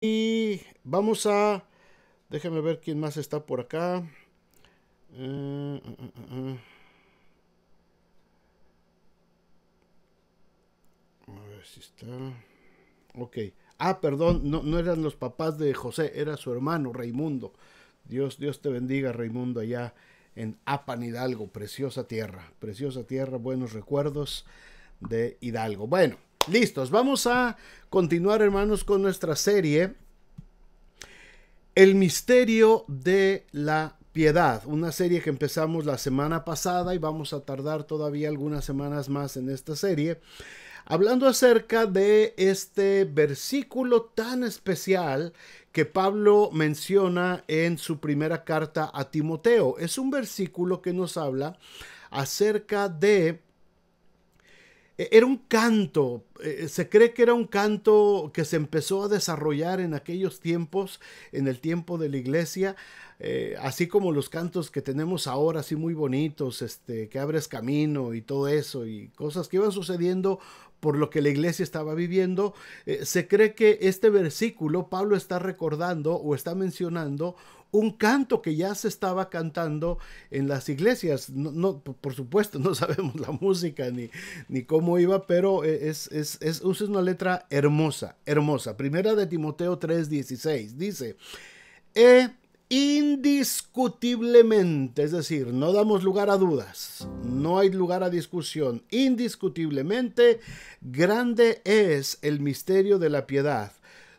Y vamos a... Déjame ver quién más está por acá. Eh, eh, eh, a ver si está. Ok. Ah, perdón, no, no, eran los papás de José, era su hermano, Raimundo. Dios, Dios te bendiga, Raimundo, allá en Apan Hidalgo. Preciosa tierra, preciosa tierra, buenos recuerdos de Hidalgo. Bueno, Listos, vamos a continuar hermanos con nuestra serie El misterio de la piedad, una serie que empezamos la semana pasada y vamos a tardar todavía algunas semanas más en esta serie, hablando acerca de este versículo tan especial que Pablo menciona en su primera carta a Timoteo. Es un versículo que nos habla acerca de e, era un canto, eh, eh, se cree que era un canto que se empezó a desarrollar en aquellos tiempos, en el tiempo de la iglesia, eh, así como los cantos que tenemos ahora, así muy bonitos, este, que abres camino y todo eso, y cosas que iban sucediendo por lo que la iglesia estaba viviendo. Eh, se cree que este versículo Pablo está recordando o está mencionando un canto que ya se estaba cantando en las iglesias. No, por supuesto, no sabemos la música ni, ni cómo iba, pero eh, es, es, es, una letra hermosa, hermosa. Primera de Timoteo 3:16 dice, indiscutiblemente, es decir, no damos lugar a dudas, no hay lugar a discusión, indiscutiblemente, grande es el misterio de la piedad.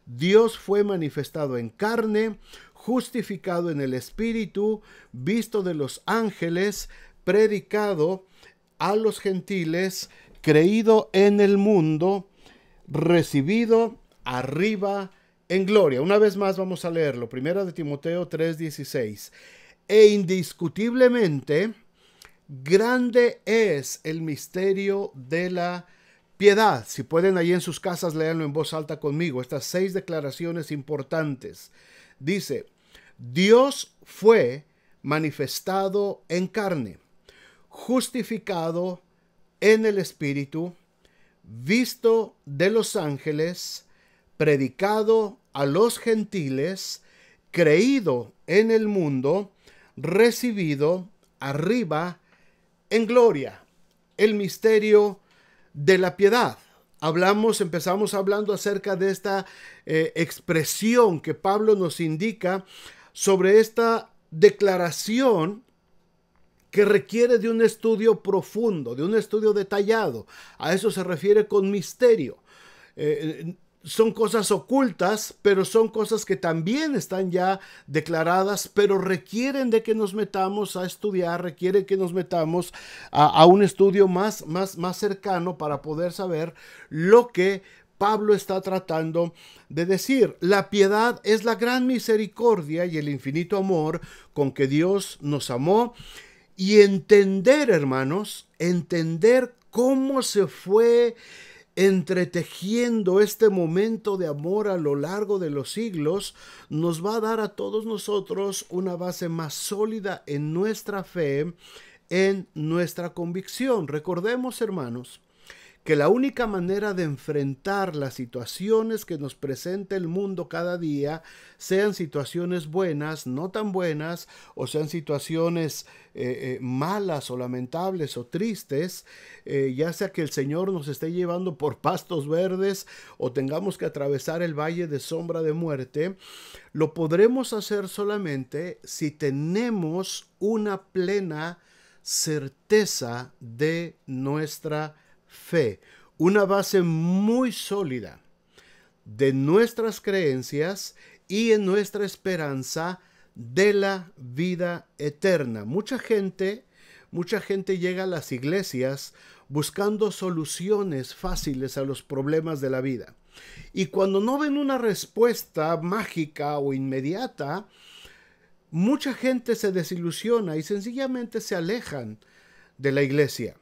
Dios fue manifestado en carne, justificado en el Espíritu, visto de los ángeles, predicado a los gentiles, creído en el mundo, recibido arriba en gloria. Una vez más vamos a leerlo. Primera de Timoteo 3:16. E indiscutiblemente grande es el misterio de la piedad. Si pueden ahí en sus casas leerlo en voz alta conmigo. Estas seis declaraciones importantes. Dice, Dios fue manifestado en carne, justificado en el Espíritu, visto de los ángeles, predicado a los gentiles, creído en el mundo, recibido arriba en gloria. El misterio de la piedad. Hablamos, empezamos hablando acerca de esta eh, expresión que Pablo nos indica sobre esta declaración que requiere de un estudio profundo, de un estudio detallado. A eso se refiere con misterio. Eh, son cosas ocultas, pero son cosas que también están ya declaradas, pero requieren de que nos metamos a estudiar, requieren que nos metamos a, un estudio más, más, más cercano para poder saber lo que Pablo está tratando de decir. La piedad es la gran misericordia y el infinito amor con que Dios nos amó. Y entender, hermanos, entender cómo se fue entretejiendo este momento de amor a lo largo de los siglos, nos va a dar a todos nosotros una base más sólida en nuestra fe, en nuestra convicción. Recordemos, hermanos, que la única manera de enfrentar las situaciones que nos presenta el mundo cada día, sean situaciones buenas, no tan buenas, o sean situaciones eh, eh, malas o lamentables o tristes, eh, ya sea que el Señor nos esté llevando por pastos verdes o tengamos que atravesar el valle de sombra de muerte, lo podremos hacer solamente si tenemos una plena certeza de nuestra vida fe, una base muy sólida de nuestras creencias y en nuestra esperanza de la vida eterna. Mucha gente, mucha gente llega a las iglesias buscando soluciones fáciles a los problemas de la vida. Y cuando no ven una respuesta mágica o inmediata, mucha gente se desilusiona y sencillamente se alejan de la iglesia.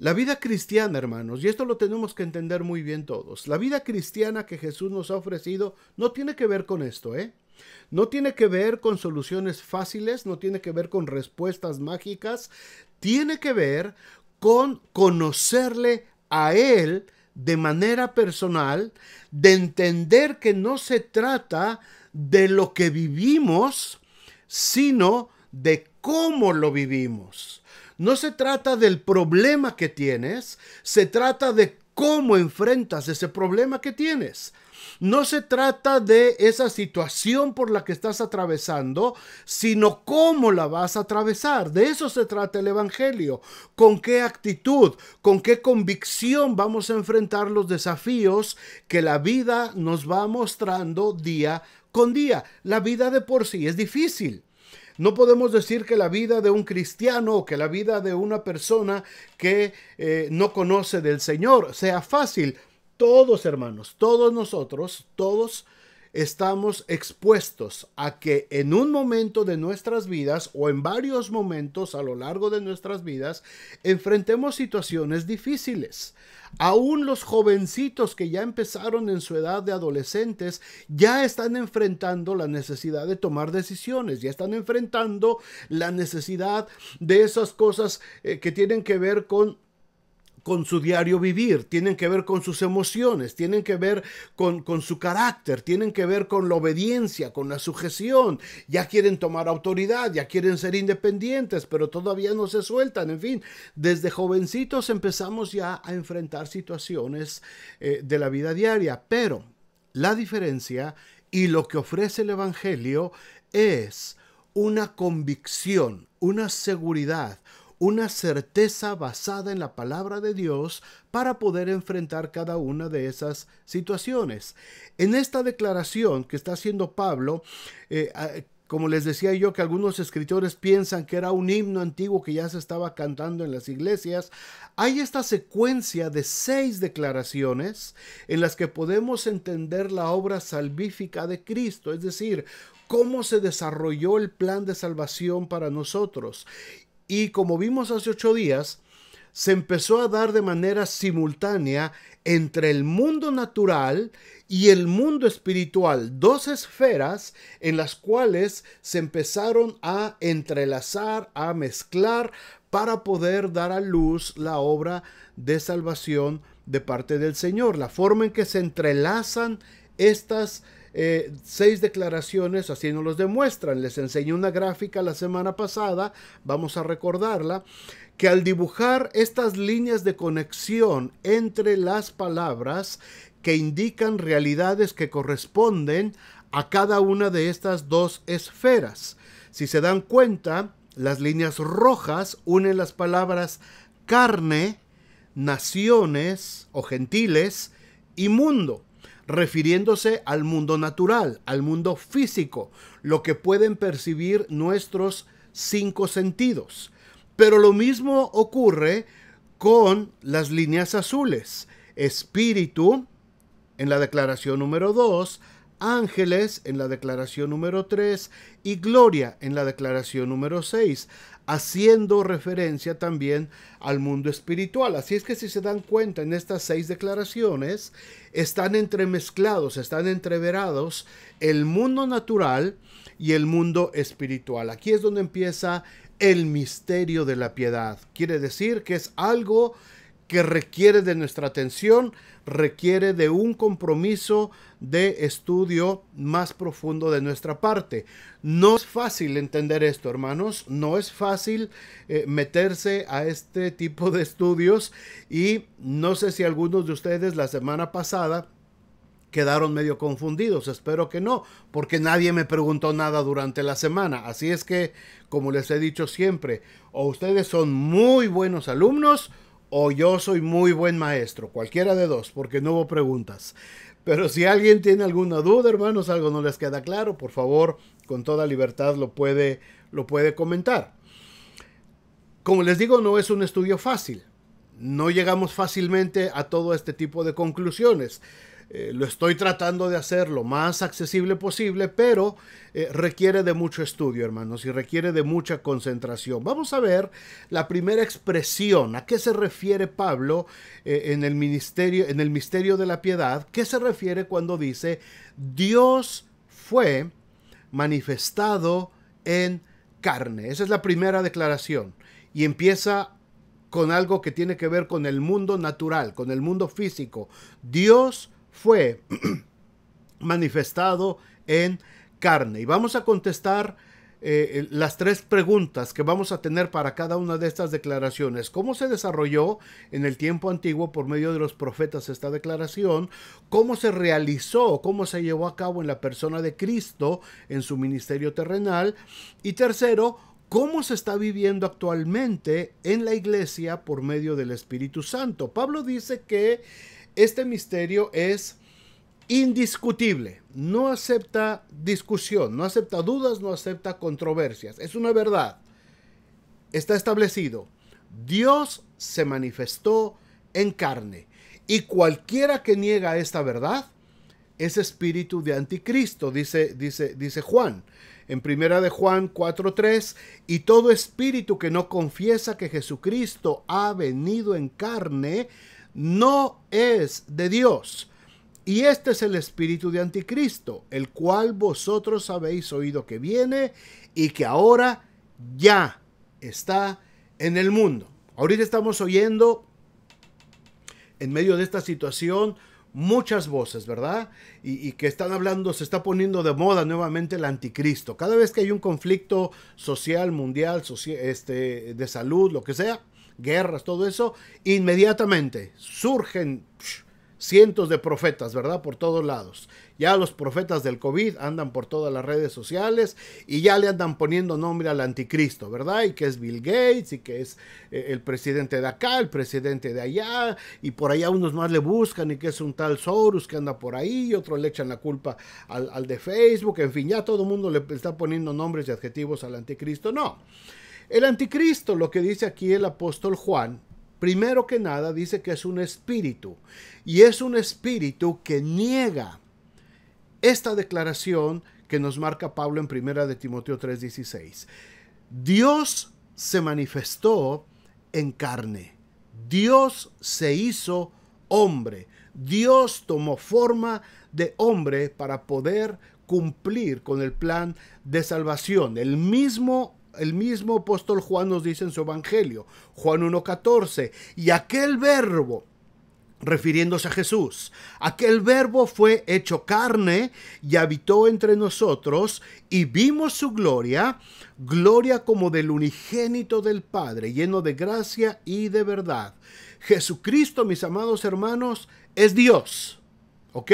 La vida cristiana, hermanos, y esto lo tenemos que entender muy bien todos, la vida cristiana que Jesús nos ha ofrecido no tiene que ver con esto, ¿eh? No tiene que ver con soluciones fáciles, no tiene que ver con respuestas mágicas, tiene que ver con conocerle a Él de manera personal, de entender que no se trata de lo que vivimos, sino de cómo lo vivimos. No se trata del problema que tienes, se trata de cómo enfrentas ese problema que tienes. No se trata de esa situación por la que estás atravesando, sino cómo la vas a atravesar. De eso se trata el Evangelio. Con qué actitud, con qué convicción vamos a enfrentar los desafíos que la vida nos va mostrando día con día. La vida de por sí es difícil. No podemos decir que la vida de un cristiano o que la vida de una persona que eh, no conoce del Señor sea fácil. Todos hermanos, todos nosotros, todos estamos expuestos a que en un momento de nuestras vidas o en varios momentos a lo largo de nuestras vidas enfrentemos situaciones difíciles. Aún los jovencitos que ya empezaron en su edad de adolescentes ya están enfrentando la necesidad de tomar decisiones, ya están enfrentando la necesidad de esas cosas eh, que tienen que ver con con su diario vivir, tienen que ver con sus emociones, tienen que ver con, su carácter, tienen que ver con la obediencia, con la sujeción. Ya quieren tomar autoridad, ya quieren ser independientes, pero todavía no se sueltan. En fin, desde jovencitos empezamos ya a enfrentar situaciones eh, de la vida diaria, pero la diferencia y lo que ofrece el Evangelio es una convicción, una seguridad, una certeza basada en la palabra de Dios para poder enfrentar cada una de esas situaciones. En esta declaración que está haciendo Pablo, eh, como les decía yo, que algunos escritores piensan que era un himno antiguo que ya se estaba cantando en las iglesias, hay esta secuencia de seis declaraciones en las que podemos entender la obra salvífica de Cristo, es decir, cómo se desarrolló el plan de salvación para nosotros y como vimos hace ocho días, se empezó a dar de manera simultánea entre el mundo natural y el mundo espiritual, dos esferas en las cuales se empezaron a entrelazar, a mezclar para poder dar a luz la obra de salvación de parte del Señor, la forma en que se entrelazan estas eh, seis declaraciones, así nos los demuestran. Les enseñé una gráfica la semana pasada, vamos a recordarla, que al dibujar estas líneas de conexión entre las palabras que indican realidades que corresponden a cada una de estas dos esferas. Si se dan cuenta, las líneas rojas unen las palabras carne, naciones o gentiles y mundo refiriéndose al mundo natural, al mundo físico, lo que pueden percibir nuestros cinco sentidos. Pero lo mismo ocurre con las líneas azules, espíritu en la declaración número 2, ángeles en la declaración número 3 y gloria en la declaración número 6 haciendo referencia también al mundo espiritual. Así es que si se dan cuenta en estas seis declaraciones, están entremezclados, están entreverados el mundo natural y el mundo espiritual. Aquí es donde empieza el misterio de la piedad. Quiere decir que es algo que requiere de nuestra atención, requiere de un compromiso de estudio más profundo de nuestra parte. No es fácil entender esto, hermanos, no es fácil eh, meterse a este tipo de estudios y no sé si algunos de ustedes la semana pasada quedaron medio confundidos. Espero que no, porque nadie me preguntó nada durante la semana. Así es que, como les he dicho siempre, o ustedes son muy buenos alumnos, o yo soy muy buen maestro, cualquiera de dos, porque no hubo preguntas. Pero si alguien tiene alguna duda, hermanos, algo no les queda claro, por favor, con toda libertad lo puede, lo puede comentar. Como les digo, no es un estudio fácil. No llegamos fácilmente a todo este tipo de conclusiones. Eh, lo estoy tratando de hacer lo más accesible posible, pero eh, requiere de mucho estudio, hermanos, y requiere de mucha concentración. Vamos a ver la primera expresión, a qué se refiere Pablo eh, en, el ministerio, en el misterio de la piedad, qué se refiere cuando dice, Dios fue manifestado en carne. Esa es la primera declaración. Y empieza con algo que tiene que ver con el mundo natural, con el mundo físico. Dios fue manifestado en carne. Y vamos a contestar eh, las tres preguntas que vamos a tener para cada una de estas declaraciones. ¿Cómo se desarrolló en el tiempo antiguo por medio de los profetas esta declaración? ¿Cómo se realizó? ¿Cómo se llevó a cabo en la persona de Cristo en su ministerio terrenal? Y tercero, ¿Cómo se está viviendo actualmente en la iglesia por medio del Espíritu Santo? Pablo dice que este misterio es indiscutible, no acepta discusión, no acepta dudas, no acepta controversias, es una verdad, está establecido. Dios se manifestó en carne y cualquiera que niega esta verdad es espíritu de anticristo, dice, dice, dice Juan. En primera de Juan 4:3, y todo espíritu que no confiesa que Jesucristo ha venido en carne no es de Dios. Y este es el espíritu de anticristo, el cual vosotros habéis oído que viene y que ahora ya está en el mundo. Ahorita estamos oyendo, en medio de esta situación, muchas voces, ¿verdad? Y, que están hablando, se está poniendo de moda nuevamente el anticristo. Cada vez que hay un conflicto social, mundial, este, de salud, lo que sea, guerras, todo eso, inmediatamente surgen cientos de profetas, ¿verdad? Por todos lados. Ya los profetas del COVID andan por todas las redes sociales y ya le andan poniendo nombre al anticristo, ¿verdad? Y que es Bill Gates y que es eh, el presidente de acá, el presidente de allá, y por allá unos más le buscan y que es un tal Soros que anda por ahí, y otros le echan la culpa al, al de Facebook, en fin, ya todo el mundo le está poniendo nombres y adjetivos al anticristo. No, el anticristo, lo que dice aquí el apóstol Juan, primero que nada dice que es un espíritu y es un espíritu que niega esta declaración que nos marca Pablo en primera de Timoteo 3:16. Dios se manifestó en carne. Dios se hizo hombre. Dios tomó forma de hombre para poder cumplir con el plan de salvación. El mismo el mismo apóstol Juan nos dice en su Evangelio, Juan 1.14, y aquel verbo, refiriéndose a Jesús, aquel verbo fue hecho carne y habitó entre nosotros y vimos su gloria, gloria como del unigénito del Padre, lleno de gracia y de verdad. Jesucristo, mis amados hermanos, es Dios. ¿Ok?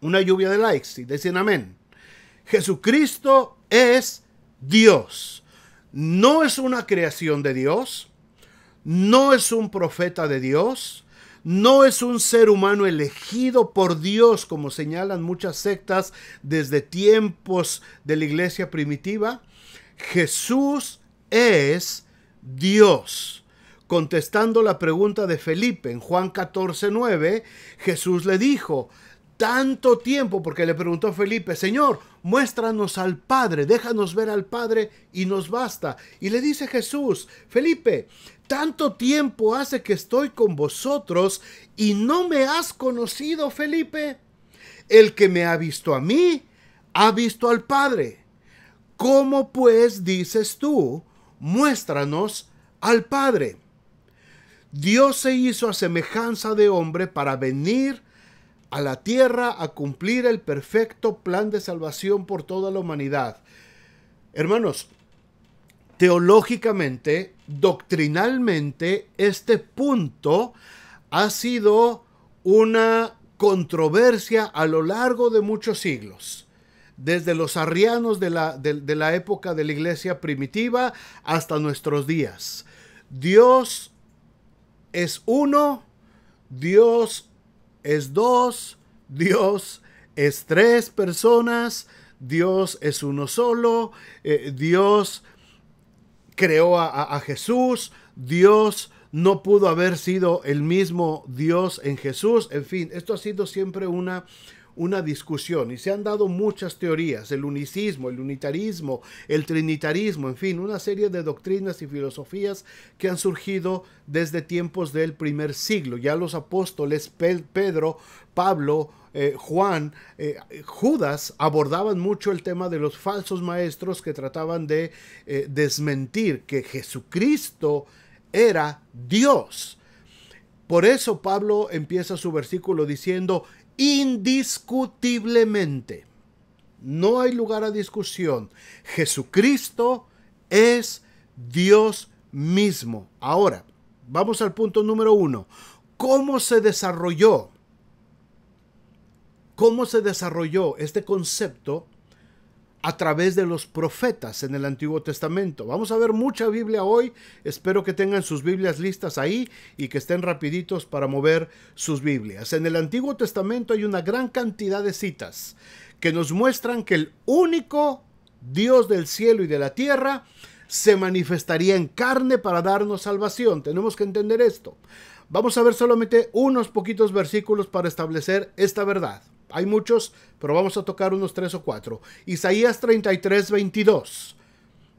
Una lluvia de likes y decían amén. Jesucristo es Dios. No es una creación de Dios, no es un profeta de Dios, no es un ser humano elegido por Dios, como señalan muchas sectas desde tiempos de la iglesia primitiva. Jesús es Dios. Contestando la pregunta de Felipe en Juan 14, 9, Jesús le dijo, tanto tiempo, porque le preguntó Felipe, Señor, muéstranos al Padre, déjanos ver al Padre y nos basta. Y le dice Jesús, Felipe, tanto tiempo hace que estoy con vosotros y no me has conocido, Felipe. El que me ha visto a mí, ha visto al Padre. ¿Cómo pues dices tú, muéstranos al Padre? Dios se hizo a semejanza de hombre para venir a la tierra a cumplir el perfecto plan de salvación por toda la humanidad. Hermanos, teológicamente, doctrinalmente, este punto ha sido una controversia a lo largo de muchos siglos desde los arrianos de la, de, la, época de la iglesia primitiva hasta nuestros días. Dios es uno, Dios es dos, Dios es tres personas, Dios es uno solo, eh, Dios creó a, a, Jesús, Dios no pudo haber sido el mismo Dios en Jesús, en fin, esto ha sido siempre una, una discusión y se han dado muchas teorías, el unicismo, el unitarismo, el trinitarismo, en fin, una serie de doctrinas y filosofías que han surgido desde tiempos del primer siglo. Ya los apóstoles Pedro, Pablo, eh, Juan, eh, Judas abordaban mucho el tema de los falsos maestros que trataban de eh, desmentir que Jesucristo era Dios. Por eso Pablo empieza su versículo diciendo, indiscutiblemente. No hay lugar a discusión. Jesucristo es Dios mismo. Ahora, vamos al punto número uno. ¿Cómo se desarrolló? ¿Cómo se desarrolló este concepto a través de los profetas en el Antiguo Testamento. Vamos a ver mucha Biblia hoy. Espero que tengan sus Biblias listas ahí y que estén rapiditos para mover sus Biblias. En el Antiguo Testamento hay una gran cantidad de citas que nos muestran que el único Dios del cielo y de la tierra se manifestaría en carne para darnos salvación. Tenemos que entender esto. Vamos a ver solamente unos poquitos versículos para establecer esta verdad. Hay muchos, pero vamos a tocar unos tres o cuatro. Isaías 33, 22.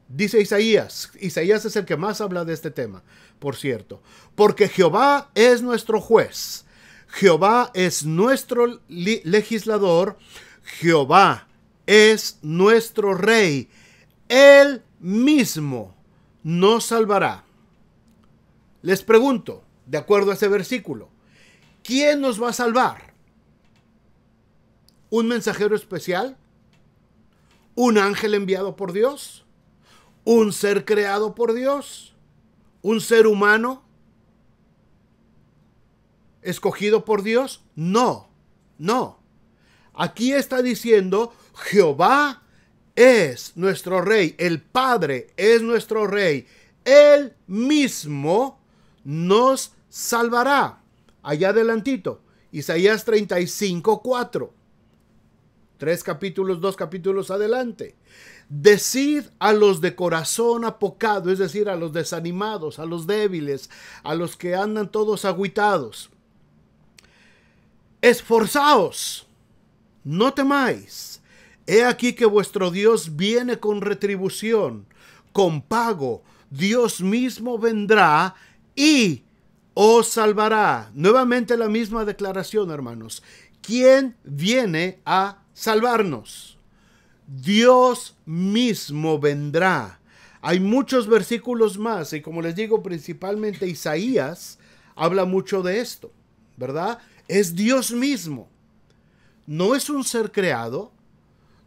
Dice Isaías, Isaías es el que más habla de este tema, por cierto, porque Jehová es nuestro juez, Jehová es nuestro legislador, Jehová es nuestro rey, él mismo nos salvará. Les pregunto, de acuerdo a ese versículo, ¿quién nos va a salvar? un mensajero especial, un ángel enviado por Dios, un ser creado por Dios, un ser humano escogido por Dios. No, no. Aquí está diciendo, Jehová es nuestro rey, el Padre es nuestro rey, él mismo nos salvará. Allá adelantito, Isaías 35, 4 tres capítulos, dos capítulos adelante. Decid a los de corazón apocado, es decir, a los desanimados, a los débiles, a los que andan todos aguitados. Esforzaos, no temáis. He aquí que vuestro Dios viene con retribución, con pago. Dios mismo vendrá y os salvará. Nuevamente la misma declaración, hermanos. ¿Quién viene a salvarnos. Dios mismo vendrá. Hay muchos versículos más y como les digo, principalmente Isaías habla mucho de esto, ¿verdad? Es Dios mismo. No es un ser creado,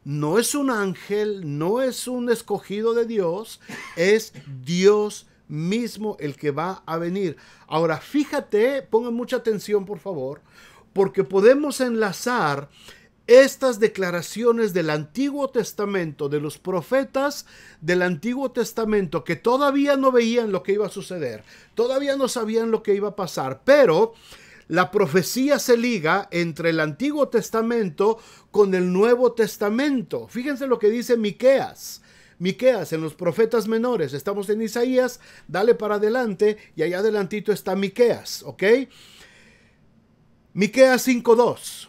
no es un ángel, no es un escogido de Dios, es Dios mismo el que va a venir. Ahora, fíjate, pongan mucha atención por favor, porque podemos enlazar estas declaraciones del Antiguo Testamento, de los profetas del Antiguo Testamento, que todavía no veían lo que iba a suceder, todavía no sabían lo que iba a pasar, pero la profecía se liga entre el Antiguo Testamento con el Nuevo Testamento. Fíjense lo que dice Miqueas. Miqueas en los profetas menores, estamos en Isaías, dale para adelante y allá adelantito está Miqueas, ¿ok? Miqueas 5.2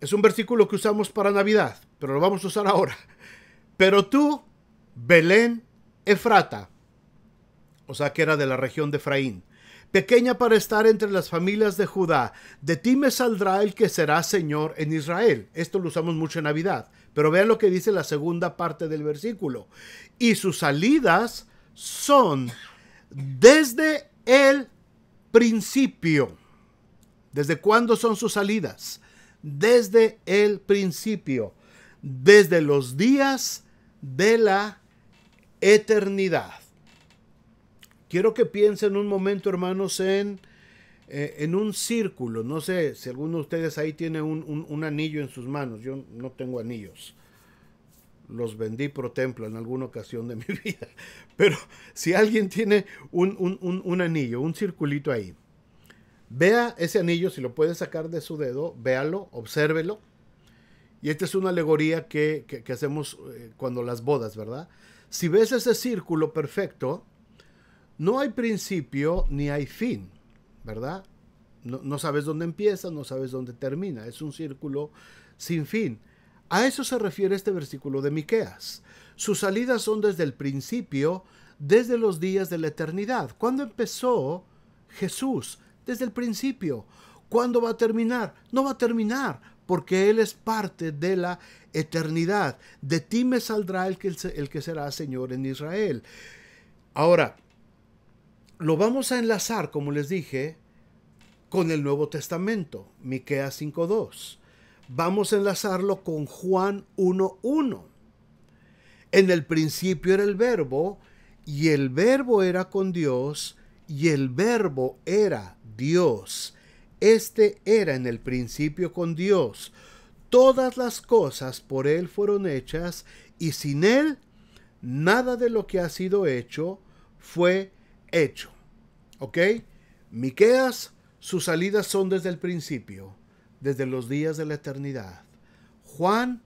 es un versículo que usamos para Navidad, pero lo vamos a usar ahora. Pero tú, Belén Efrata, o sea que era de la región de Efraín, pequeña para estar entre las familias de Judá, de ti me saldrá el que será Señor en Israel. Esto lo usamos mucho en Navidad, pero vean lo que dice la segunda parte del versículo. Y sus salidas son desde el principio. ¿Desde cuándo son sus salidas? desde el principio, desde los días de la eternidad. Quiero que piensen un momento, hermanos, en, eh, un círculo. No sé si alguno de ustedes ahí tiene un, anillo en sus manos. Yo no tengo anillos los vendí pro templo en alguna ocasión de mi vida. Pero si alguien tiene un anillo, un circulito ahí, Vea ese anillo, si lo puede sacar de su dedo, véalo, obsérvelo. Y esta es una alegoría que, hacemos eh, cuando las bodas, ¿verdad? Si ves ese círculo perfecto, no hay principio ni hay fin, ¿verdad? No, no, sabes dónde empieza, no sabes dónde termina. Es un círculo sin fin. A eso se refiere este versículo de Miqueas. Sus salidas son desde el principio, desde los días de la eternidad. Cuando empezó Jesús? desde el principio. ¿Cuándo va a terminar? No va a terminar, porque Él es parte de la eternidad. De ti me saldrá el que, el que será Señor en Israel. Ahora, lo vamos a enlazar, como les dije, con el Nuevo Testamento, Miqueas 5.2. Vamos a enlazarlo con Juan 1.1. En el principio era el verbo, y el verbo era con Dios, y el verbo era Dios. Este era en el principio con Dios. Todas las cosas por Él fueron hechas y sin Él nada de lo que ha sido hecho fue hecho. ¿Ok? Miqueas, sus salidas son desde el principio, desde los días de la eternidad. Juan,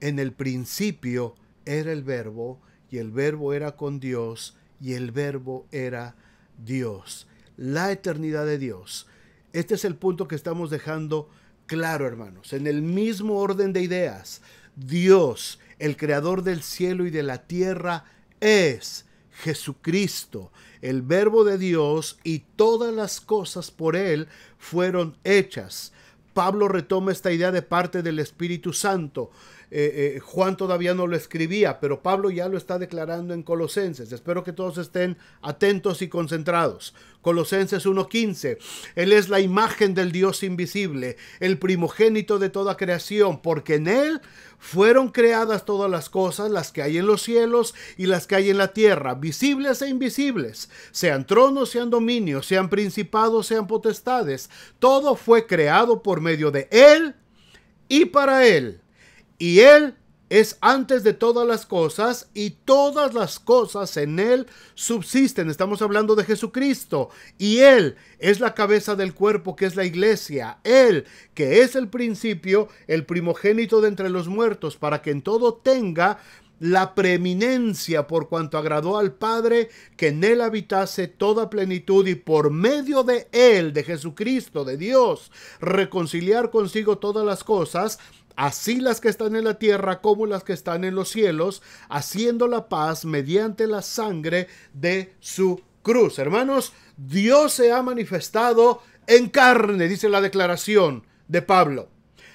en el principio era el verbo y el verbo era con Dios y el verbo era Dios la eternidad de Dios. Este es el punto que estamos dejando claro, hermanos. En el mismo orden de ideas, Dios, el creador del cielo y de la tierra, es Jesucristo, el verbo de Dios, y todas las cosas por él fueron hechas. Pablo retoma esta idea de parte del Espíritu Santo eh, eh, Juan todavía no lo escribía, pero Pablo ya lo está declarando en Colosenses. Espero que todos estén atentos y concentrados. Colosenses 1.15. Él es la imagen del Dios invisible, el primogénito de toda creación, porque en Él fueron creadas todas las cosas, las que hay en los cielos y las que hay en la tierra, visibles e invisibles, sean tronos, sean dominios, sean principados, sean potestades. Todo fue creado por medio de Él y para Él. Y Él es antes de todas las cosas y todas las cosas en Él subsisten. Estamos hablando de Jesucristo y Él es la cabeza del cuerpo que es la iglesia. Él que es el principio, el primogénito de entre los muertos, para que en todo tenga la preeminencia por cuanto agradó al Padre que en él habitase toda plenitud y por medio de él, de Jesucristo, de Dios, reconciliar consigo todas las cosas, así las que están en la tierra como las que están en los cielos, haciendo la paz mediante la sangre de su cruz. Hermanos, Dios se ha manifestado en carne, dice la declaración de Pablo.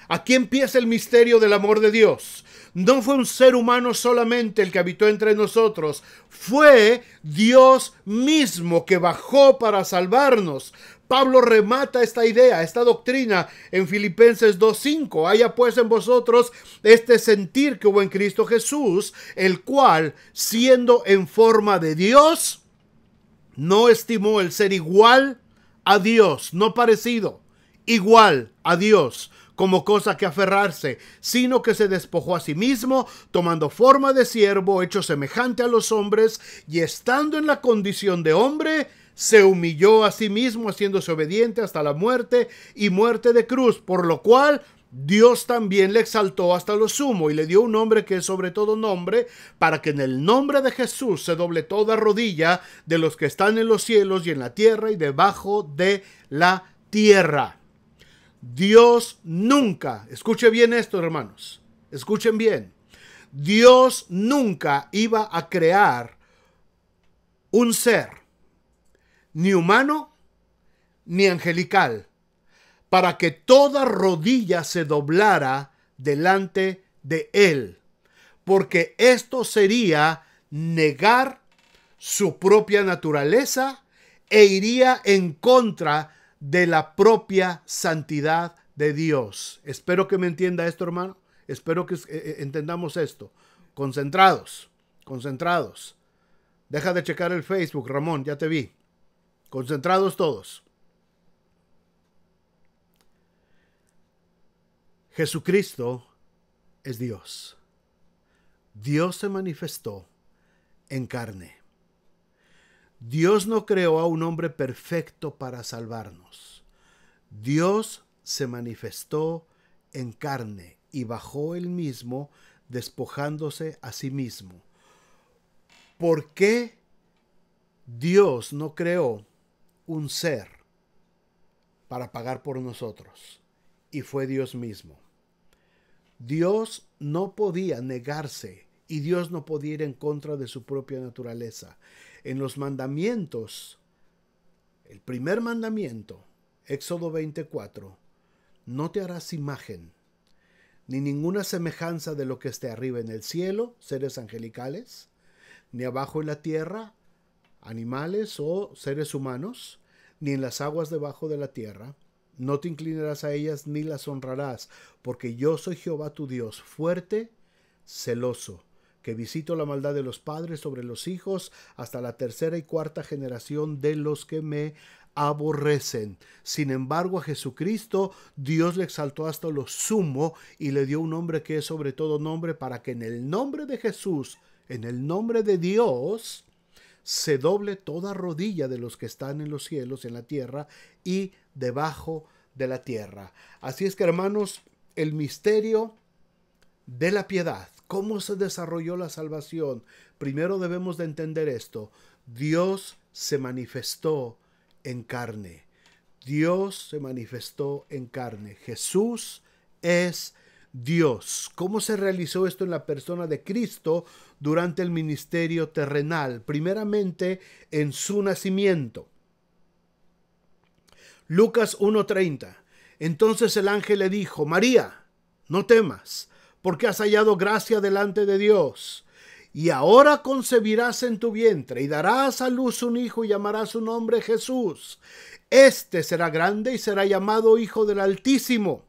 Aquí empieza el misterio del amor de Dios. No fue un ser humano solamente el que habitó entre nosotros, fue Dios mismo que bajó para salvarnos. Pablo remata esta idea, esta doctrina en Filipenses 2.5. Haya pues en vosotros este sentir que hubo en Cristo Jesús, el cual, siendo en forma de Dios, no estimó el ser igual a Dios, no parecido, igual a Dios como cosa que aferrarse, sino que se despojó a sí mismo, tomando forma de siervo, hecho semejante a los hombres, y estando en la condición de hombre, se humilló a sí mismo haciéndose obediente hasta la muerte y muerte de cruz, por lo cual Dios también le exaltó hasta lo sumo y le dio un nombre que es sobre todo nombre, para que en el nombre de Jesús se doble toda rodilla de los que están en los cielos y en la tierra y debajo de la tierra. Dios nunca, escuche bien esto hermanos, escuchen bien, Dios nunca iba a crear un ser ni humano, ni angelical, para que toda rodilla se doblara delante de él, porque esto sería negar su propia naturaleza e iría en contra de la propia santidad de Dios. Espero que me entienda esto, hermano. Espero que eh, eh, entendamos esto. Concentrados, concentrados. Deja de checar el Facebook, Ramón, ya te vi. Concentrados todos. Jesucristo es Dios. Dios se manifestó en carne. Dios no creó a un hombre perfecto para salvarnos. Dios se manifestó en carne y bajó él mismo despojándose a sí mismo. ¿Por qué Dios no creó un ser para pagar por nosotros, y fue Dios mismo. Dios no podía negarse y Dios no podía ir en contra de su propia naturaleza. En los mandamientos, el primer mandamiento, Éxodo 24, no te harás imagen ni ninguna semejanza de lo que esté arriba en el cielo, seres angelicales, ni abajo en la tierra, animales o seres humanos, ni en las aguas debajo de la tierra. No te inclinarás a ellas ni las honrarás, porque yo soy Jehová tu Dios, fuerte, celoso, que visito la maldad de los padres sobre los hijos hasta la tercera y cuarta generación de los que me aborrecen. Sin embargo, a Jesucristo Dios le exaltó hasta lo sumo y le dio un nombre que es sobre todo nombre para que en el nombre de Jesús, en el nombre de Dios, se doble toda rodilla de los que están en los cielos, en la tierra y debajo de la tierra. Así es que hermanos, el misterio de la piedad, cómo se desarrolló la salvación, primero debemos de entender esto. Dios se manifestó en carne. Dios se manifestó en carne. Jesús es Dios. ¿Cómo se realizó esto en la persona de Cristo durante el ministerio terrenal? Primeramente en su nacimiento. Lucas 1:30. Entonces el ángel le dijo, María, no temas, porque has hallado gracia delante de Dios. Y ahora concebirás en tu vientre y darás a luz un hijo y llamarás su nombre Jesús. Este será grande y será llamado Hijo del Altísimo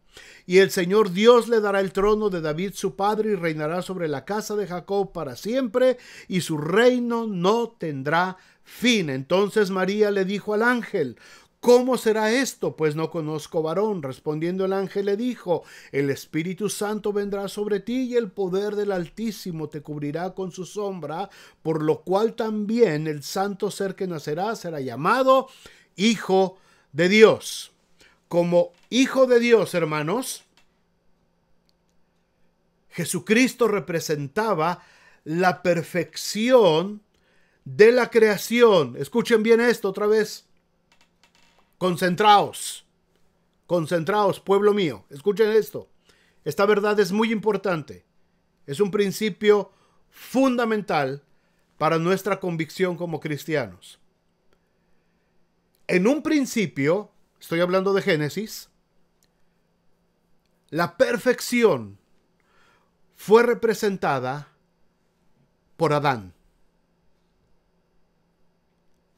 y el Señor Dios le dará el trono de David su padre y reinará sobre la casa de Jacob para siempre, y su reino no tendrá fin. Entonces María le dijo al ángel, ¿Cómo será esto? Pues no conozco varón. Respondiendo el ángel le dijo, el Espíritu Santo vendrá sobre ti y el poder del Altísimo te cubrirá con su sombra, por lo cual también el santo ser que nacerá será llamado Hijo de Dios. Como hijo de Dios, hermanos, Jesucristo representaba la perfección de la creación. Escuchen bien esto otra vez. Concentraos. Concentraos, pueblo mío. Escuchen esto. Esta verdad es muy importante. Es un principio fundamental para nuestra convicción como cristianos. En un principio, Estoy hablando de Génesis. La perfección fue representada por Adán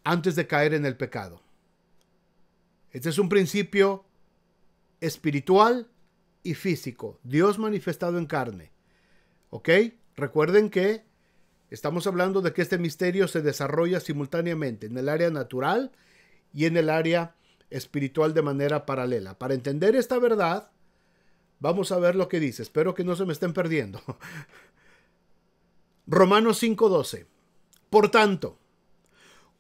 antes de caer en el pecado. Este es un principio espiritual y físico, Dios manifestado en carne. ¿Ok? Recuerden que estamos hablando de que este misterio se desarrolla simultáneamente en el área natural y en el área espiritual de manera paralela. Para entender esta verdad, vamos a ver lo que dice. Espero que no se me estén perdiendo. Romanos 5:12. Por tanto,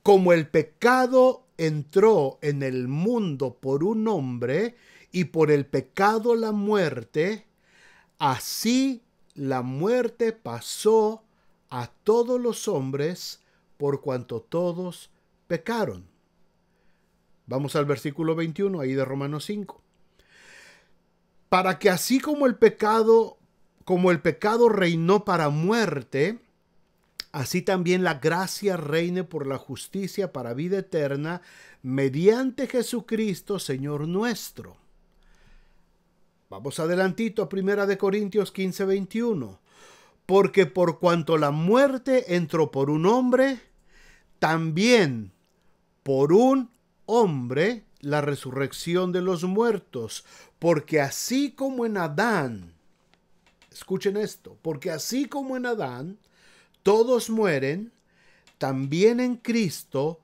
como el pecado entró en el mundo por un hombre y por el pecado la muerte, así la muerte pasó a todos los hombres por cuanto todos pecaron. Vamos al versículo 21, ahí de Romanos 5. Para que así como el pecado, como el pecado reinó para muerte, así también la gracia reine por la justicia para vida eterna, mediante Jesucristo, Señor nuestro. Vamos adelantito a 1 de Corintios 15, 21. Porque por cuanto la muerte entró por un hombre, también por un hombre la resurrección de los muertos, porque así como en Adán, escuchen esto, porque así como en Adán todos mueren, también en Cristo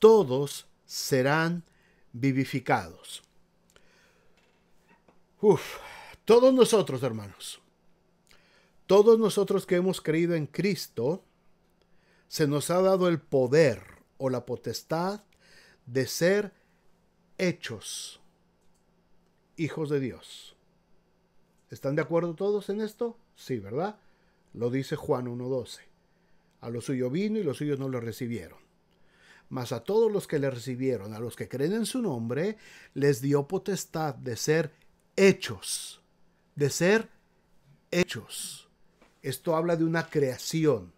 todos serán vivificados. Uf, todos nosotros, hermanos, todos nosotros que hemos creído en Cristo, se nos ha dado el poder o la potestad de ser hechos hijos de Dios. ¿Están de acuerdo todos en esto? Sí, ¿verdad? Lo dice Juan 1.12. A lo suyo vino y los suyos no lo recibieron. Mas a todos los que le recibieron, a los que creen en su nombre, les dio potestad de ser hechos. De ser hechos. Esto habla de una creación.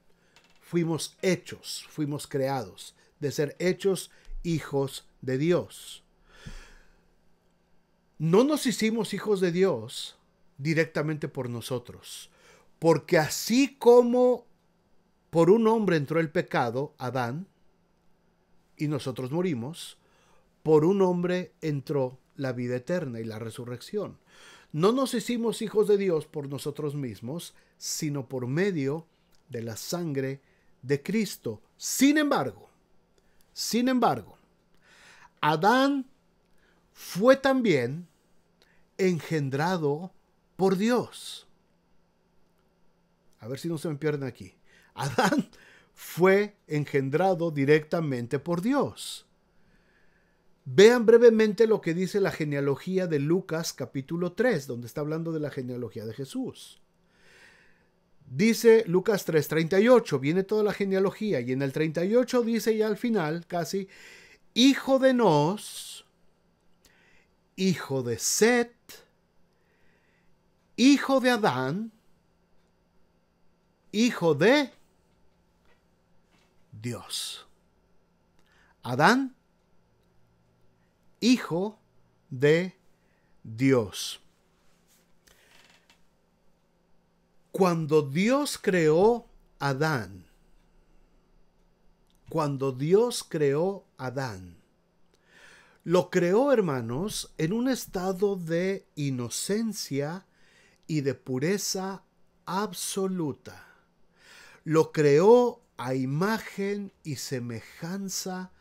Fuimos hechos, fuimos creados, de ser hechos hijos de Dios. No nos hicimos hijos de Dios directamente por nosotros, porque así como por un hombre entró el pecado, Adán, y nosotros morimos, por un hombre entró la vida eterna y la resurrección. No nos hicimos hijos de Dios por nosotros mismos, sino por medio de la sangre de Cristo. Sin embargo, sin embargo, Adán fue también engendrado por Dios. A ver si no se me pierden aquí. Adán fue engendrado directamente por Dios. Vean brevemente lo que dice la genealogía de Lucas capítulo 3, donde está hablando de la genealogía de Jesús. Dice Lucas 3:38, viene toda la genealogía y en el 38 dice ya al final casi, hijo de Nos, hijo de Set, hijo de Adán, hijo de Dios. Adán, hijo de Dios. Cuando Dios creó a Adán, cuando Dios creó a Adán, lo creó, hermanos, en un estado de inocencia y de pureza absoluta. Lo creó a imagen y semejanza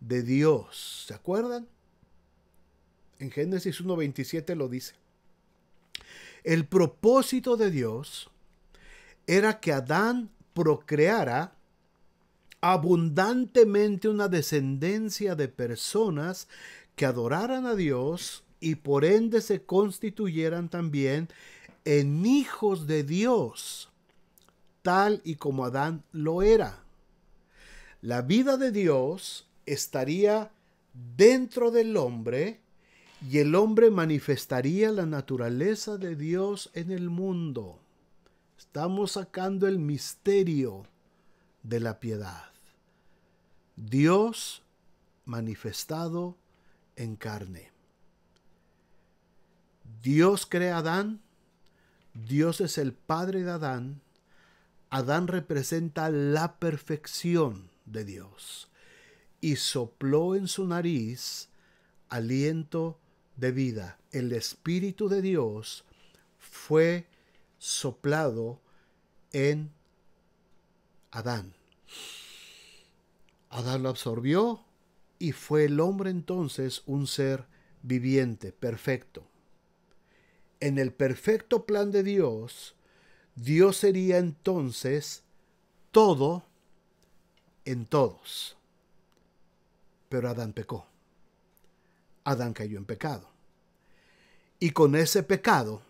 de Dios. ¿Se acuerdan? En Génesis 1.27 lo dice. El propósito de Dios era que Adán procreara abundantemente una descendencia de personas que adoraran a Dios y por ende se constituyeran también en hijos de Dios, tal y como Adán lo era. La vida de Dios estaría dentro del hombre y el hombre manifestaría la naturaleza de Dios en el mundo estamos sacando el misterio de la piedad. Dios manifestado en carne. Dios crea a Adán, Dios es el padre de Adán, Adán representa la perfección de Dios y sopló en su nariz aliento de vida. El Espíritu de Dios fue soplado en Adán. Adán lo absorbió y fue el hombre entonces un ser viviente, perfecto. En el perfecto plan de Dios, Dios sería entonces todo en todos. Pero Adán pecó. Adán cayó en pecado. Y con ese pecado,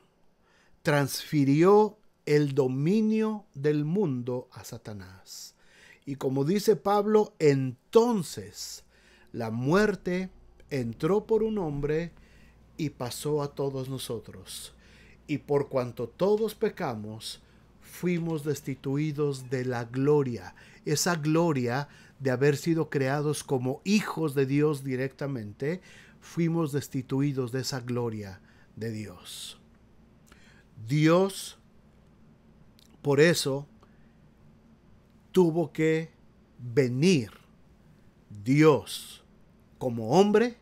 transfirió el dominio del mundo a Satanás. Y como dice Pablo, entonces la muerte entró por un hombre y pasó a todos nosotros. Y por cuanto todos pecamos, fuimos destituidos de la gloria, esa gloria de haber sido creados como hijos de Dios directamente, fuimos destituidos de esa gloria de Dios. Dios, por eso, tuvo que venir Dios como hombre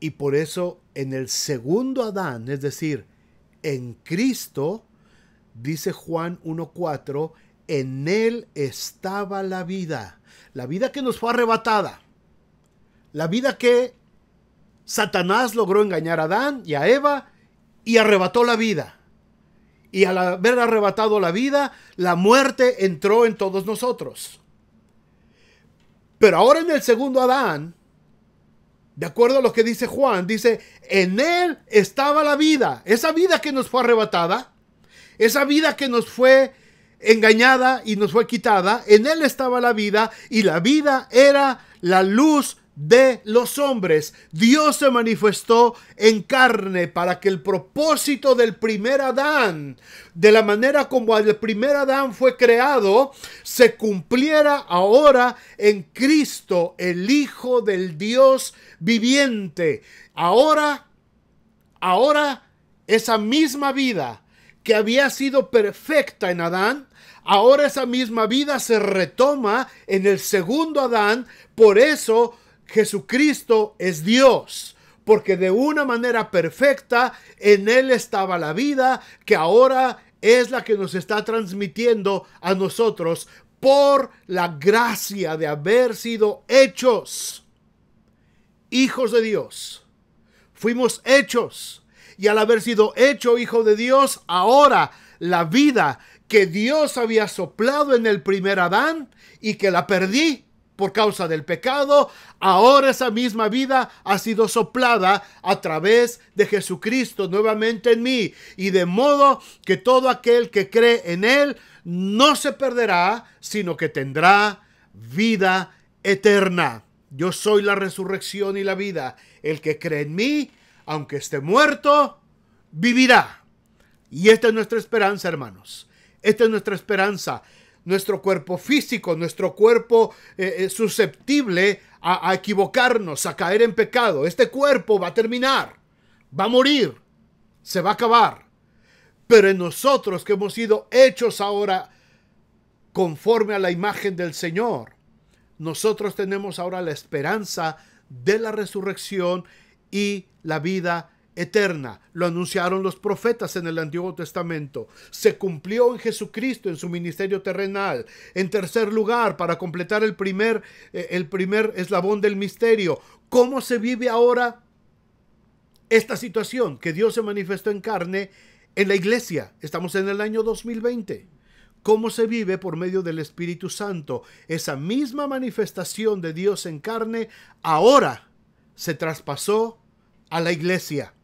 y por eso en el segundo Adán, es decir, en Cristo, dice Juan 1.4, en Él estaba la vida, la vida que nos fue arrebatada, la vida que Satanás logró engañar a Adán y a Eva y arrebató la vida. Y al haber arrebatado la vida, la muerte entró en todos nosotros. Pero ahora en el segundo Adán, de acuerdo a lo que dice Juan, dice, en él estaba la vida, esa vida que nos fue arrebatada, esa vida que nos fue engañada y nos fue quitada, en él estaba la vida y la vida era la luz de los hombres, Dios se manifestó en carne para que el propósito del primer Adán, de la manera como el primer Adán fue creado, se cumpliera ahora en Cristo, el Hijo del Dios viviente. Ahora, ahora esa misma vida que había sido perfecta en Adán, ahora esa misma vida se retoma en el segundo Adán, por eso Jesucristo es Dios, porque de una manera perfecta en Él estaba la vida que ahora es la que nos está transmitiendo a nosotros por la gracia de haber sido hechos hijos de Dios. Fuimos hechos y al haber sido hecho hijo de Dios, ahora la vida que Dios había soplado en el primer Adán y que la perdí, por causa del pecado, ahora esa misma vida ha sido soplada a través de Jesucristo nuevamente en mí. Y de modo que todo aquel que cree en Él no se perderá, sino que tendrá vida eterna. Yo soy la resurrección y la vida. El que cree en mí, aunque esté muerto, vivirá. Y esta es nuestra esperanza, hermanos. Esta es nuestra esperanza nuestro cuerpo físico, nuestro cuerpo eh, eh, susceptible a, equivocarnos, a caer en pecado. Este cuerpo va a terminar, va a morir, se va a acabar. Pero en nosotros que hemos sido hechos ahora conforme a la imagen del Señor, nosotros tenemos ahora la esperanza de la resurrección y la vida eterna. Lo anunciaron los profetas en el Antiguo Testamento. Se cumplió en Jesucristo en su ministerio terrenal. En tercer lugar, para completar el primer, eh, el primer eslabón del misterio, ¿cómo se vive ahora esta situación que Dios se manifestó en carne en la iglesia? Estamos en el año 2020 cómo se vive por medio del Espíritu Santo. Esa misma manifestación de Dios en carne ahora se traspasó a la iglesia.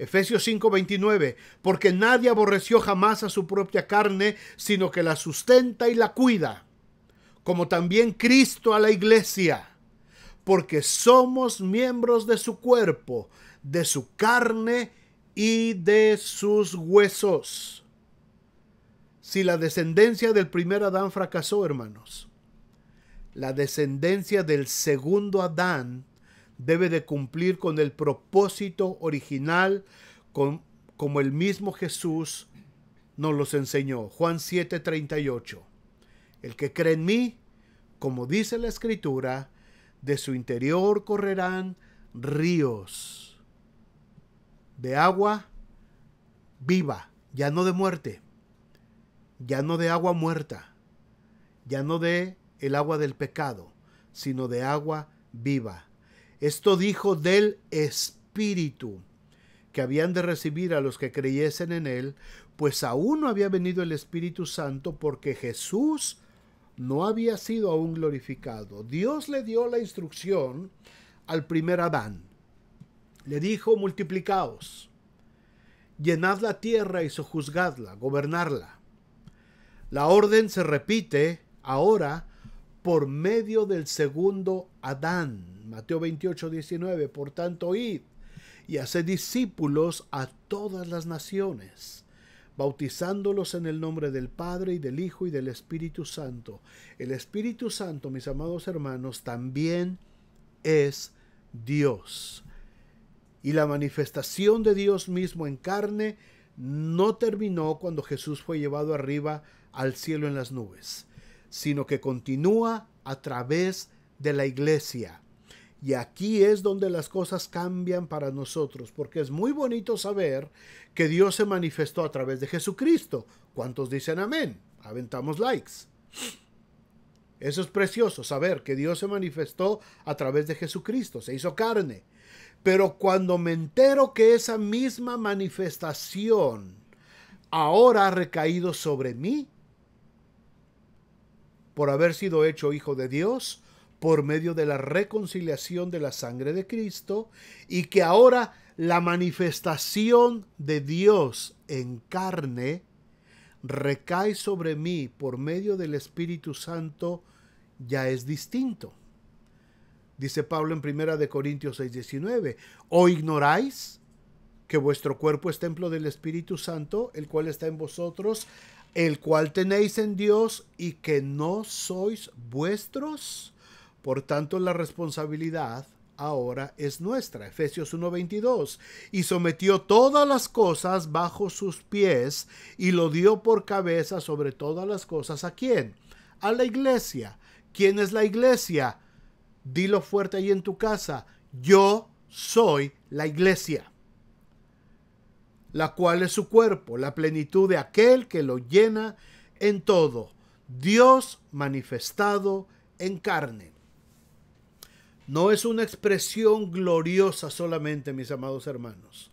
Efesios 5:29, porque nadie aborreció jamás a su propia carne, sino que la sustenta y la cuida, como también Cristo a la iglesia, porque somos miembros de su cuerpo, de su carne y de sus huesos. Si la descendencia del primer Adán fracasó, hermanos, la descendencia del segundo Adán debe de cumplir con el propósito original como el mismo Jesús nos los enseñó. Juan 7:38. El que cree en mí, como dice la escritura, de su interior correrán ríos de agua viva, ya no de muerte, ya no de agua muerta, ya no de el agua del pecado, sino de agua viva esto dijo del Espíritu que habían de recibir a los que creyesen en Él, pues aún no había venido el Espíritu Santo porque Jesús no había sido aún glorificado. Dios le dio la instrucción al primer Adán. Le dijo, multiplicaos, llenad la tierra y sojuzgadla, gobernarla. La orden se repite ahora por medio del segundo Adán. Mateo 28, 19. Por tanto, id y haced discípulos a todas las naciones, bautizándolos en el nombre del Padre y del Hijo y del Espíritu Santo. El Espíritu Santo, mis amados hermanos, también es Dios. Y la manifestación de Dios mismo en carne no terminó cuando Jesús fue llevado arriba al cielo en las nubes sino que continúa a través de la iglesia. Y aquí es donde las cosas cambian para nosotros, porque es muy bonito saber que Dios se manifestó a través de Jesucristo. ¿Cuántos dicen amén? Aventamos likes. Eso es precioso, saber que Dios se manifestó a través de Jesucristo, se hizo carne. Pero cuando me entero que esa misma manifestación ahora ha recaído sobre mí, por haber sido hecho hijo de Dios por medio de la reconciliación de la sangre de Cristo y que ahora la manifestación de Dios en carne recae sobre mí por medio del Espíritu Santo ya es distinto. Dice Pablo en 1 de Corintios 6:19, ¿o ignoráis que vuestro cuerpo es templo del Espíritu Santo, el cual está en vosotros, el cual tenéis en Dios y que no sois vuestros. Por tanto, la responsabilidad ahora es nuestra. Efesios 1:22. Y sometió todas las cosas bajo sus pies y lo dio por cabeza sobre todas las cosas. ¿A quién? A la iglesia. ¿Quién es la iglesia? Dilo fuerte ahí en tu casa. Yo soy la iglesia la cual es su cuerpo, la plenitud de aquel que lo llena en todo, Dios manifestado en carne. No es una expresión gloriosa solamente, mis amados hermanos.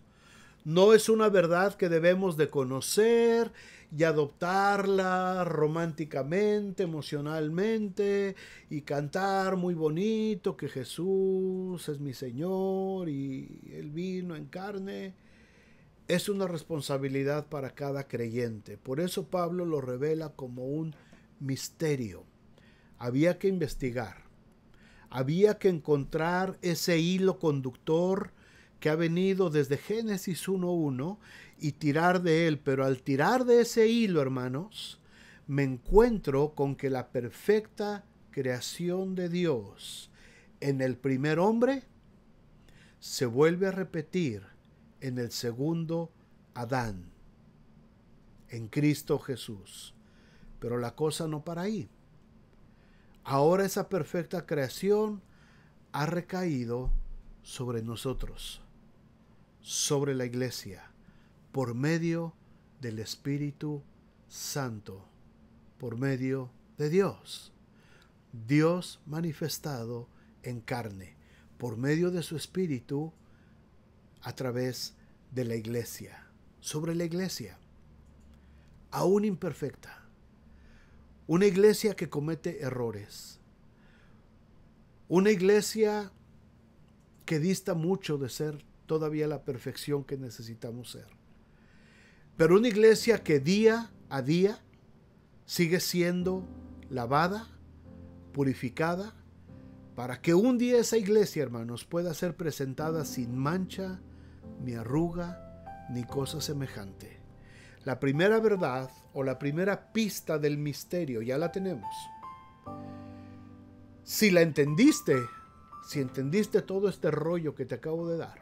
No es una verdad que debemos de conocer y adoptarla románticamente, emocionalmente y cantar muy bonito que Jesús es mi Señor y Él vino en carne. Es una responsabilidad para cada creyente. Por eso Pablo lo revela como un misterio. Había que investigar. Había que encontrar ese hilo conductor que ha venido desde Génesis 1.1 y tirar de él. Pero al tirar de ese hilo, hermanos, me encuentro con que la perfecta creación de Dios en el primer hombre se vuelve a repetir en el segundo Adán, en Cristo Jesús. Pero la cosa no para ahí. Ahora esa perfecta creación ha recaído sobre nosotros, sobre la iglesia, por medio del Espíritu Santo, por medio de Dios. Dios manifestado en carne, por medio de su Espíritu a través de la iglesia, sobre la iglesia, aún imperfecta, una iglesia que comete errores, una iglesia que dista mucho de ser todavía la perfección que necesitamos ser, pero una iglesia que día a día sigue siendo lavada, purificada, para que un día esa iglesia, hermanos, pueda ser presentada sin mancha, ni arruga, ni cosa semejante. La primera verdad o la primera pista del misterio ya la tenemos. Si la entendiste, si entendiste todo este rollo que te acabo de dar,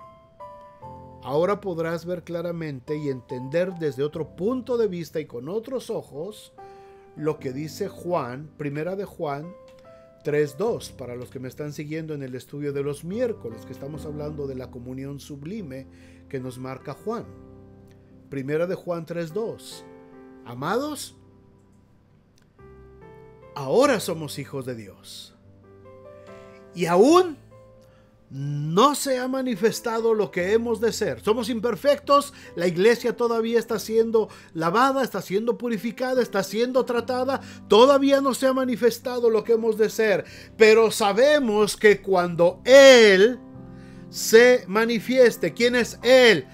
ahora podrás ver claramente y entender desde otro punto de vista y con otros ojos lo que dice Juan, primera de Juan 3.2, para los que me están siguiendo en el estudio de los miércoles, que estamos hablando de la comunión sublime que nos marca Juan. Primera de Juan 3.2. Amados, ahora somos hijos de Dios. Y aún no se ha manifestado lo que hemos de ser. Somos imperfectos, la iglesia todavía está siendo lavada, está siendo purificada, está siendo tratada, todavía no se ha manifestado lo que hemos de ser, pero sabemos que cuando Él se manifieste, ¿quién es Él?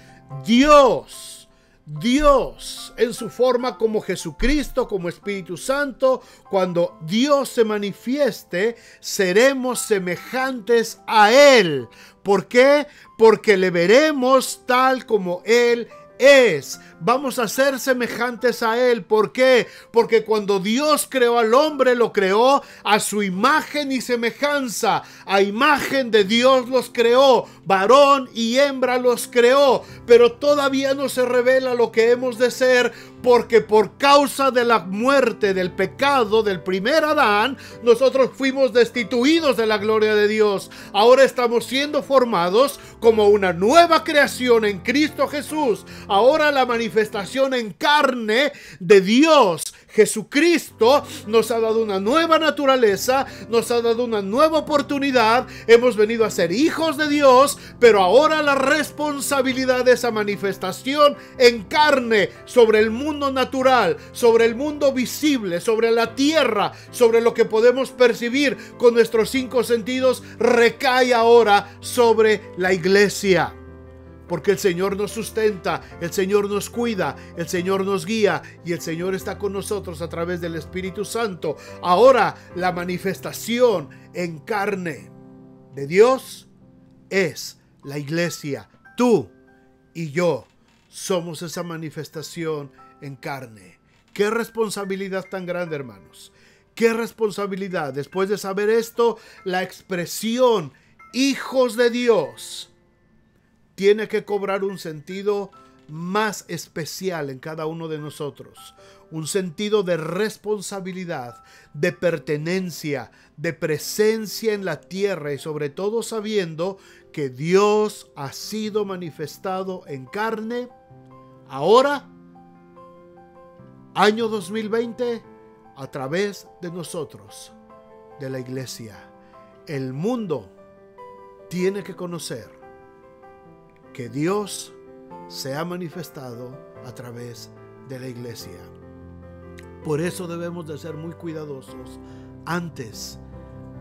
Dios Dios en su forma como Jesucristo, como Espíritu Santo, cuando Dios se manifieste, seremos semejantes a Él. ¿Por qué? Porque le veremos tal como Él es. Vamos a ser semejantes a Él. ¿Por qué? Porque cuando Dios creó al hombre, lo creó a su imagen y semejanza. A imagen de Dios los creó. Varón y hembra los creó. Pero todavía no se revela lo que hemos de ser porque por causa de la muerte, del pecado del primer Adán, nosotros fuimos destituidos de la gloria de Dios. Ahora estamos siendo formados como una nueva creación en Cristo Jesús. Ahora la manifestación en carne de Dios Jesucristo nos ha dado una nueva naturaleza, nos ha dado una nueva oportunidad, hemos venido a ser hijos de Dios, pero ahora la responsabilidad de esa manifestación en carne sobre el mundo natural, sobre el mundo visible, sobre la tierra, sobre lo que podemos percibir con nuestros cinco sentidos, recae ahora sobre la iglesia. Porque el Señor nos sustenta, el Señor nos cuida, el Señor nos guía y el Señor está con nosotros a través del Espíritu Santo. Ahora la manifestación en carne de Dios es la iglesia. Tú y yo somos esa manifestación en carne. Qué responsabilidad tan grande, hermanos. Qué responsabilidad. Después de saber esto, la expresión hijos de Dios tiene que cobrar un sentido más especial en cada uno de nosotros. Un sentido de responsabilidad, de pertenencia, de presencia en la tierra y sobre todo sabiendo que Dios ha sido manifestado en carne ahora, año 2020, a través de nosotros, de la iglesia. El mundo tiene que conocer que Dios se ha manifestado a través de la iglesia. Por eso debemos de ser muy cuidadosos antes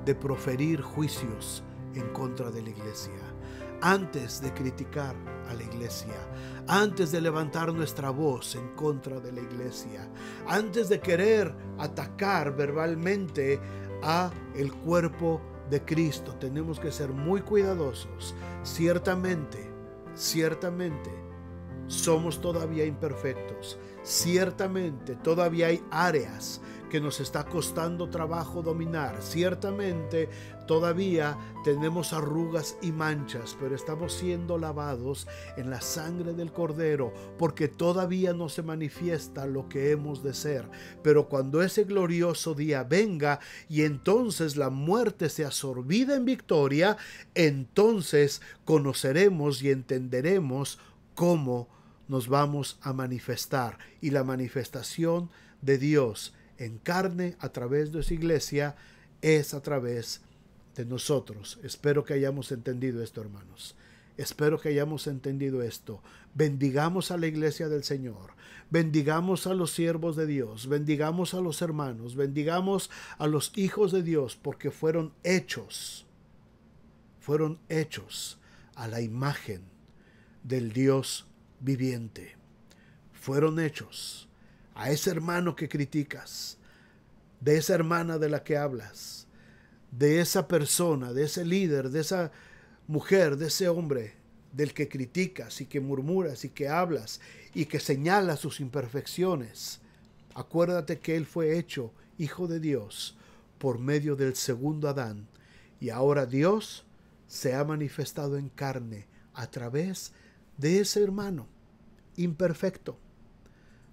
de proferir juicios en contra de la iglesia, antes de criticar a la iglesia, antes de levantar nuestra voz en contra de la iglesia, antes de querer atacar verbalmente a el cuerpo de Cristo. Tenemos que ser muy cuidadosos. Ciertamente Ciertamente, somos todavía imperfectos. Ciertamente, todavía hay áreas que nos está costando trabajo dominar. Ciertamente todavía tenemos arrugas y manchas, pero estamos siendo lavados en la sangre del Cordero, porque todavía no se manifiesta lo que hemos de ser. Pero cuando ese glorioso día venga y entonces la muerte sea absorbida en victoria, entonces conoceremos y entenderemos cómo nos vamos a manifestar y la manifestación de Dios en carne a través de su iglesia es a través de nosotros. Espero que hayamos entendido esto, hermanos. Espero que hayamos entendido esto. Bendigamos a la iglesia del Señor. Bendigamos a los siervos de Dios. Bendigamos a los hermanos. Bendigamos a los hijos de Dios porque fueron hechos. Fueron hechos a la imagen del Dios viviente. Fueron hechos a ese hermano que criticas, de esa hermana de la que hablas, de esa persona, de ese líder, de esa mujer, de ese hombre del que criticas y que murmuras y que hablas y que señala sus imperfecciones. Acuérdate que Él fue hecho Hijo de Dios por medio del segundo Adán y ahora Dios se ha manifestado en carne a través de ese hermano imperfecto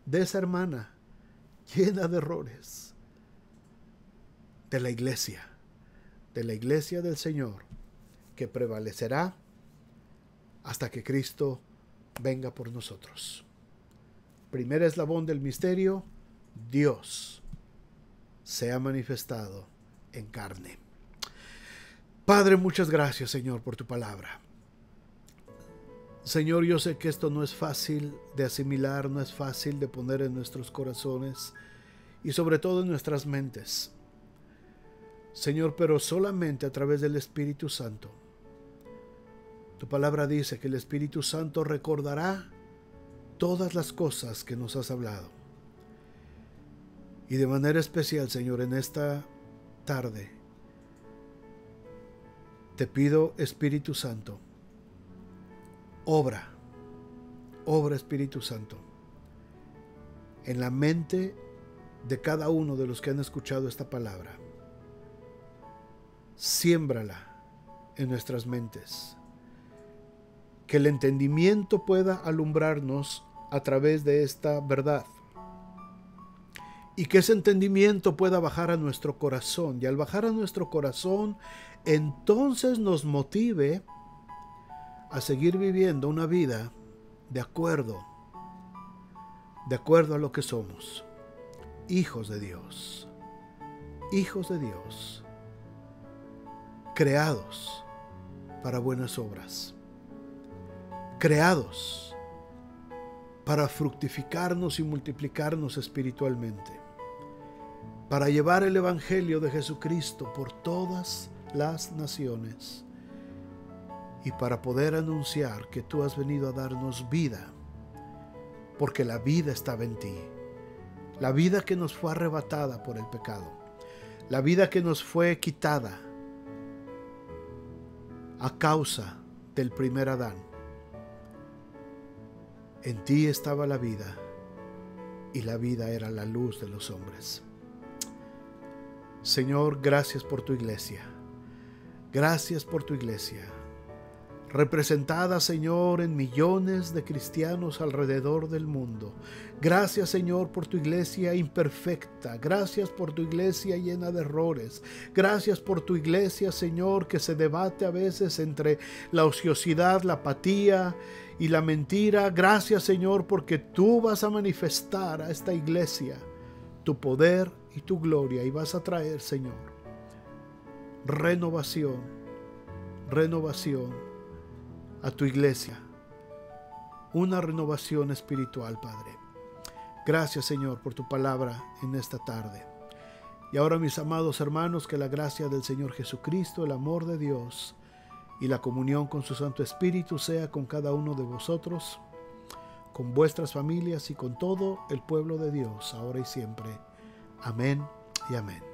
de esa hermana llena de errores, de la iglesia, de la iglesia del Señor, que prevalecerá hasta que Cristo venga por nosotros. Primer eslabón del misterio, Dios se ha manifestado en carne. Padre, muchas gracias Señor por tu palabra. Señor, yo sé que esto no es fácil de asimilar, no es fácil de poner en nuestros corazones y sobre todo en nuestras mentes. Señor, pero solamente a través del Espíritu Santo. Tu palabra dice que el Espíritu Santo recordará todas las cosas que nos has hablado. Y de manera especial, Señor, en esta tarde, te pido, Espíritu Santo, obra, obra Espíritu Santo, en la mente de cada uno de los que han escuchado esta palabra. Siémbrala en nuestras mentes. Que el entendimiento pueda alumbrarnos a través de esta verdad. Y que ese entendimiento pueda bajar a nuestro corazón. Y al bajar a nuestro corazón, entonces nos motive a seguir viviendo una vida de acuerdo, de acuerdo a lo que somos, hijos de Dios, hijos de Dios, creados para buenas obras, creados para fructificarnos y multiplicarnos espiritualmente, para llevar el Evangelio de Jesucristo por todas las naciones y para poder anunciar que tú has venido a darnos vida, porque la vida estaba en ti, la vida que nos fue arrebatada por el pecado, la vida que nos fue quitada a causa del primer Adán. En ti estaba la vida y la vida era la luz de los hombres. Señor, gracias por tu iglesia. Gracias por tu iglesia representada, Señor, en millones de cristianos alrededor del mundo. Gracias, Señor, por tu iglesia imperfecta. Gracias por tu iglesia llena de errores. Gracias por tu iglesia, Señor, que se debate a veces entre la ociosidad, la apatía y la mentira. Gracias, Señor, porque tú vas a manifestar a esta iglesia tu poder y tu gloria y vas a traer, Señor, renovación, renovación a tu iglesia una renovación espiritual, Padre. Gracias, Señor, por tu palabra en esta tarde. Y ahora, mis amados hermanos, que la gracia del Señor Jesucristo, el amor de Dios y la comunión con su Santo Espíritu sea con cada uno de vosotros, con vuestras familias y con todo el pueblo de Dios, ahora y siempre. Amén y amén.